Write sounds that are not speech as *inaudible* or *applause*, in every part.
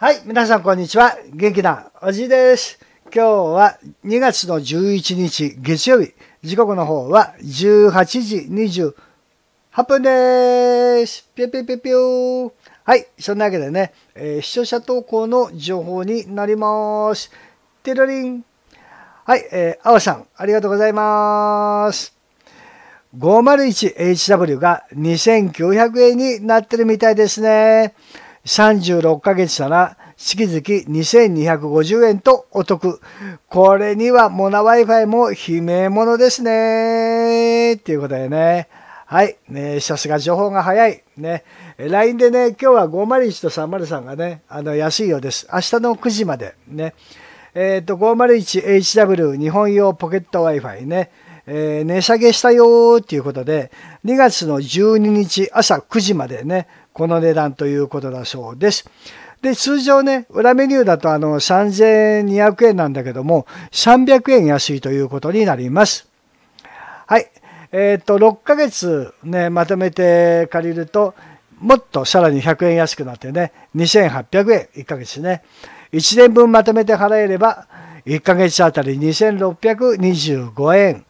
はい、皆さんこんにちは。元気なおじいです。今日は2月の11日月曜日、時刻の方は18時28分です。ューピューピュー。はい、そんなわけでね、えー、視聴者投稿の情報になります。テロリン。はい、えー、あおさん、ありがとうございます。501HW が2900円になってるみたいですね。36ヶ月たら月々2250円とお得。これにはモナ Wi-Fi も悲鳴ものですね。っていうことでね。はい。ねさすが情報が早い。ね。LINE でね、今日は501と303がね、あの、安いようです。明日の9時まで。ね。えっ、ー、と、501HW 日本用ポケット Wi-Fi ね。えー、値下げしたよーっていうことで、2月の12日朝9時までね、この値段ということだそうです。で、通常ね、裏メニューだとあの3200円なんだけども、300円安いということになります。はい。えっ、ー、と、6ヶ月ね、まとめて借りると、もっとさらに100円安くなってね、2800円、1ヶ月ね。1年分まとめて払えれば、1ヶ月あたり2625円。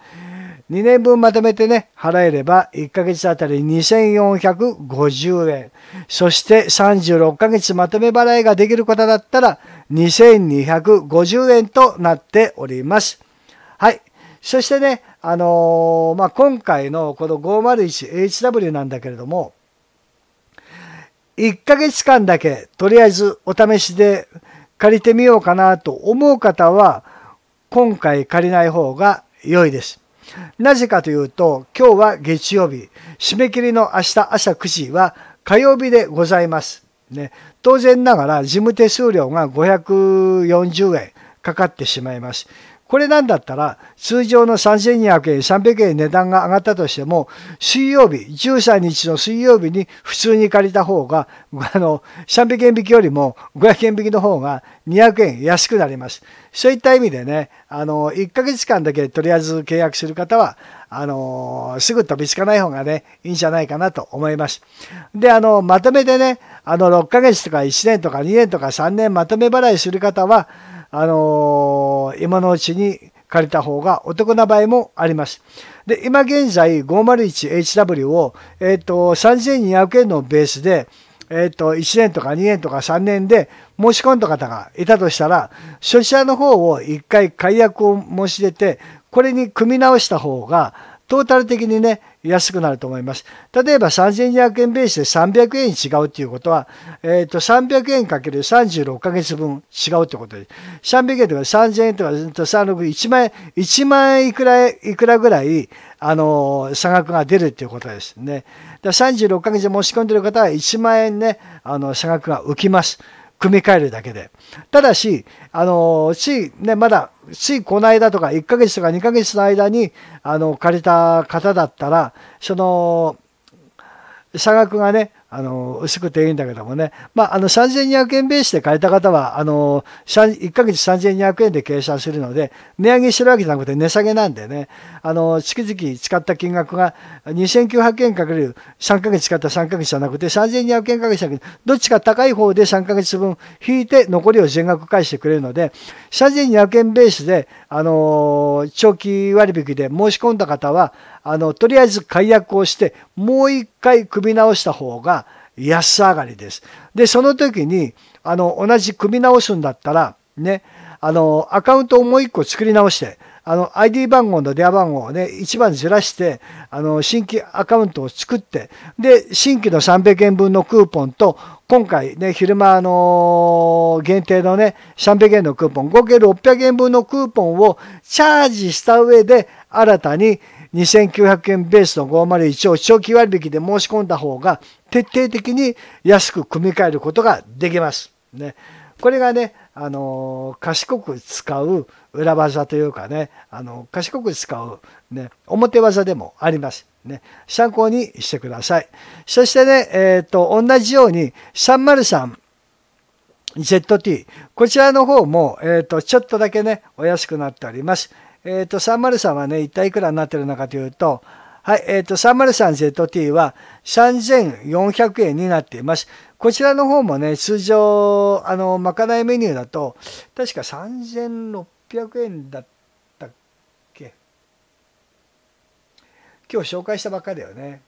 2年分まとめてね、払えれば1ヶ月あたり2450円。そして36ヶ月まとめ払いができる方だったら2250円となっております。はい。そしてね、あのー、まあ、今回のこの 501HW なんだけれども、1ヶ月間だけとりあえずお試しで借りてみようかなと思う方は、今回借りない方が良いです。なぜかというと、今日は月曜日、締め切りの明日朝9時は火曜日でございます。ね、当然ながら事務手数料が540円かかってしまいます。これなんだったら、通常の3200円、300円値段が上がったとしても、水曜日、13日の水曜日に普通に借りた方が、あの、300円引きよりも500円引きの方が200円安くなります。そういった意味でね、あの、1ヶ月間だけとりあえず契約する方は、あの、すぐ飛びつかない方がね、いいんじゃないかなと思います。で、あの、まとめてね、あの、6ヶ月とか1年とか2年とか3年まとめ払いする方は、あのー今のうちに借りた方がお得な場合もあります。で、今現在 501HW を、えっ、ー、と、3200円のベースで、えっ、ー、と、1年とか2年とか3年で申し込んだ方がいたとしたら、所持者の方を1回解約を申し出て、これに組み直した方が、トータル的にね、安くなると思います。例えば3200円ベースで300円違うっていうことは、えっ、ー、と、300円かける36ヶ月分違うってことです。300円とか3000円とか、1万円、1万円いくら、いくらぐらい、あのー、差額が出るっていうことですね。だ36ヶ月申し込んでる方は1万円ね、あの、差額が浮きます。組み替えるだけで。ただし、あの、C、ね、まだ、C この間とか1ヶ月とか2ヶ月の間に、あの、借りた方だったら、その、差額がね、あの薄くていいんだけどもね、まあ、あの3200円ベースで買えた方はあの1ヶ月3200円で計算するので値上げしてるわけじゃなくて値下げなんでねあの月々使った金額が2900円かける3ヶ月使った3ヶ月じゃなくて3200円かけしたけどっちか高い方で3ヶ月分引いて残りを全額返してくれるので3200円ベースであの長期割引で申し込んだ方はあのとりあえず解約をしてもう一回組み直した方が安上がりです。で、その時に、あの、同じ組み直すんだったら、ね、あの、アカウントをもう一個作り直して、あの、ID 番号の電話番号をね、1番ずらして、あの、新規アカウントを作って、で、新規の300円分のクーポンと、今回ね、昼間、あの、限定のね、300円のクーポン、合計600円分のクーポンをチャージした上で、新たに2900円ベースの501を長期割引で申し込んだ方が徹底的に安く組み替えることができます。ね、これがね、あの賢く使う裏技というかね、あの賢く使う、ね、表技でもあります。ね、参考にしてください。そしてね、えっ、ー、と、同じように 303ZT、こちらの方も、えっ、ー、と、ちょっとだけね、お安くなっております。えっ、ー、と、303はね、一体いくらになってるのかというと、はい、えっ、ー、と、303ZT は3400円になっています。こちらの方もね、通常、あの、まかないメニューだと、確か3600円だったっけ。今日紹介したばっかだよね。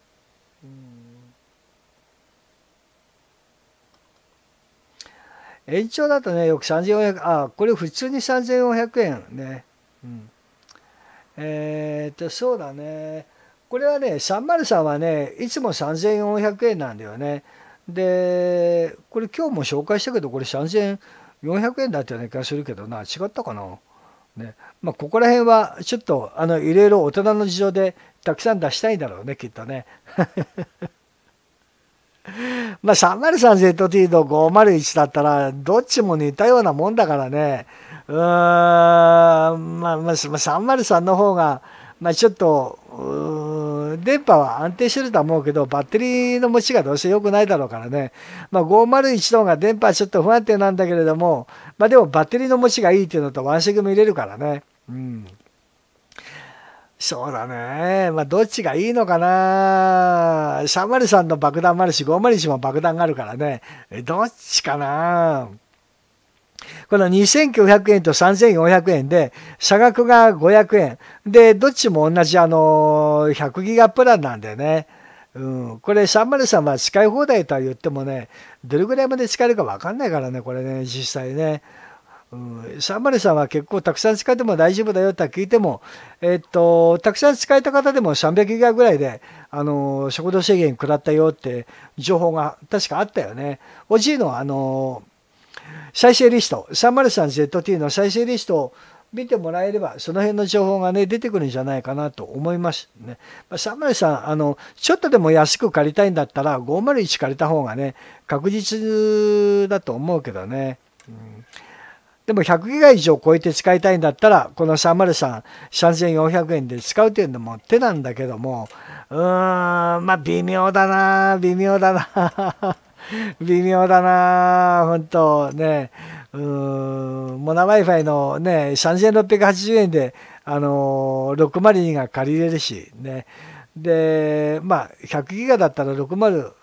延長だとね、よく3400、あ、これ普通に3400円ね。うん。えっ、ー、と、そうだね。これはね303はねいつも3400円なんだよねでこれ今日も紹介したけどこれ3400円だったような気がするけどな違ったかなねまあ、ここら辺はちょっとあのいろいろ大人の事情でたくさん出したいんだろうねきっとね *laughs* まあ 303ZT と501だったらどっちも似たようなもんだからねうーんまあまあ303の方がまあちょっとうーん電波は安定してるとは思うけど、バッテリーの持ちがどうして良くないだろうからね。まあ、501の方が電波ちょっと不安定なんだけれども、まあ、でもバッテリーの持ちがいいっていうのとワンシグも入れるからね。うん。そうだね。まあ、どっちがいいのかな。303の爆弾もあるし、501も爆弾があるからね。どっちかな。この2900円と3400円で、差額が500円。で、どっちも同じあの、100ギガプランなんでね。うん、これ3 0んは使い放題とは言ってもね、どれぐらいまで使えるか分かんないからね、これね、実際ね。うん、3 0んは結構たくさん使っても大丈夫だよって聞いても、えっと、たくさん使えた方でも300ギガぐらいで、あの、食堂制限食らったよって情報が確かあったよね。おじいの、あの、再生リスト 303ZT の再生リストを見てもらえればその辺の情報がね出てくるんじゃないかなと思いますね。まあ、303あのちょっとでも安く借りたいんだったら501借りた方がね確実だと思うけどね。うんでも100ギガ以上超えて使いたいんだったら、この303、3400円で使うというのも手なんだけども、うーん、まあ微妙だな、微妙だな。*laughs* 微妙だな本当ね。うん、モナ Wi-Fi のね、3680円で、あのー、602が借りれるし、ね。で、まあ、100ギガだったら601、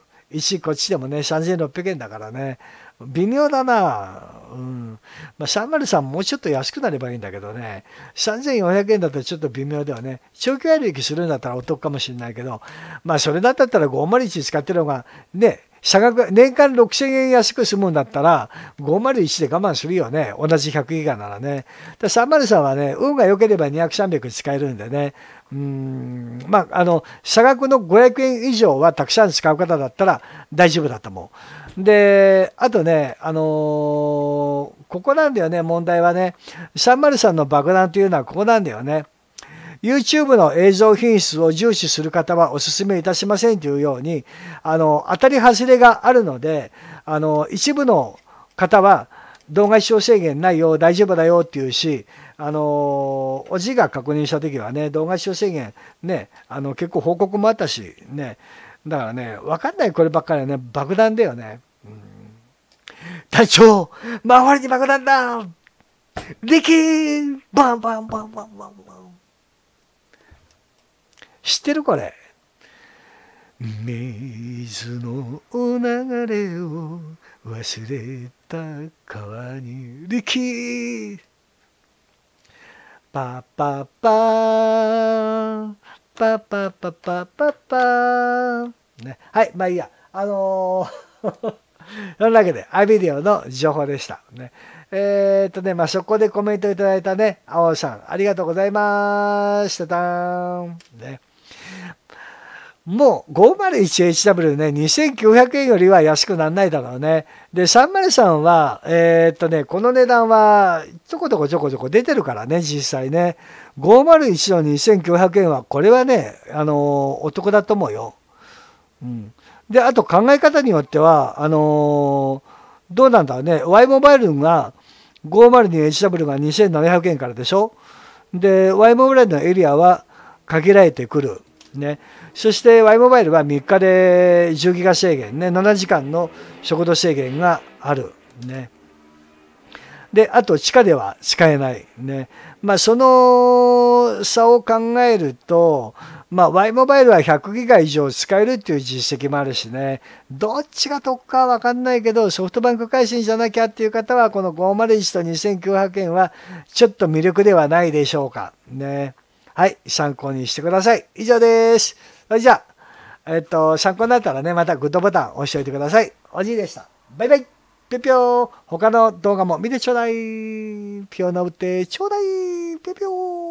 こっちでもね、3600円だからね。微妙だなうん。まあ、303もうちょっと安くなればいいんだけどね。3400円だとちょっと微妙ではね。長距離引するんだったらお得かもしれないけど、まあ、それだったら501使ってる方が、ね、差額、年間6000円安く済むんだったら、501で我慢するよね。同じ100ギガならね。で303はね、運が良ければ200、300使えるんでね。うん、まあ、あの、差額の500円以上はたくさん使う方だったら大丈夫だと思う。で、あとね、あのー、ここなんだよね、問題はね。303の爆弾というのはここなんだよね。YouTube の映像品質を重視する方はお勧めいたしませんというように、あの、当たり外れがあるので、あの、一部の方は動画視聴制限ないよ、大丈夫だよっていうし、あの、おじが確認した時はね、動画視聴制限ね、あの、結構報告もあったし、ね、だからね、わかんないこればっかりはね、爆弾だよね。うん、隊長周りに爆弾だリキーバンバンバンバンバンバン知ってるこれ。水の流れを忘れた川に力パパパパパパパパパね、はい、まあいいや。あのー *laughs* そんなわけで、アビデオの情報でした。ね、えー、っとね、まあ、そこでコメントいただいたね、青さん、ありがとうございました。たん。ねもう 501HW ね、2900円よりは安くならないだろうね。で、303は、えー、っとね、この値段はちょこちょこちょこちょこ出てるからね、実際ね。501の2900円は、これはね、あの、お得だと思うよ。うん。で、あと考え方によっては、あのどうなんだろうね、Y モバイルが 502HW が2700円からでしょ。で、Y モバイルのエリアは限られてくる。ね、そして Y モバイルは3日で10ギガ制限ね7時間の速度制限があるねであと地下では使えないねまあその差を考えるとまあ Y モバイルは100ギガ以上使えるっていう実績もあるしねどっちが得か分かんないけどソフトバンク回線じゃなきゃっていう方はこの501と2900円はちょっと魅力ではないでしょうかね。はい、参考にしてください。以上です。それじゃあ、えっと、参考になったらね、またグッドボタン押しておいてください。おじいでした。バイバイぴょぴょ他の動画も見てちょうだいぴょのぶってちょうだいぴょぴょ